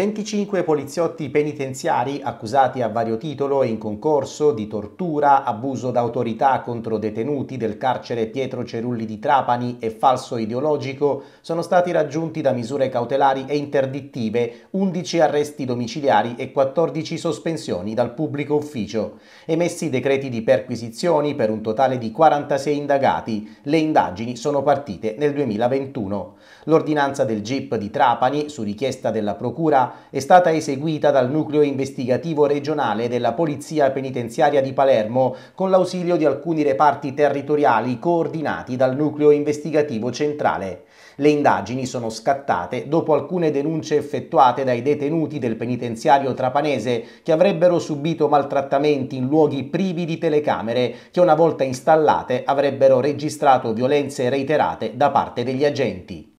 25 poliziotti penitenziari accusati a vario titolo e in concorso di tortura, abuso d'autorità contro detenuti del carcere Pietro Cerulli di Trapani e falso ideologico sono stati raggiunti da misure cautelari e interdittive, 11 arresti domiciliari e 14 sospensioni dal pubblico ufficio. Emessi decreti di perquisizioni per un totale di 46 indagati. Le indagini sono partite nel 2021. L'ordinanza del GIP di Trapani, su richiesta della Procura, è stata eseguita dal nucleo investigativo regionale della Polizia Penitenziaria di Palermo con l'ausilio di alcuni reparti territoriali coordinati dal nucleo investigativo centrale. Le indagini sono scattate dopo alcune denunce effettuate dai detenuti del penitenziario trapanese che avrebbero subito maltrattamenti in luoghi privi di telecamere che una volta installate avrebbero registrato violenze reiterate da parte degli agenti.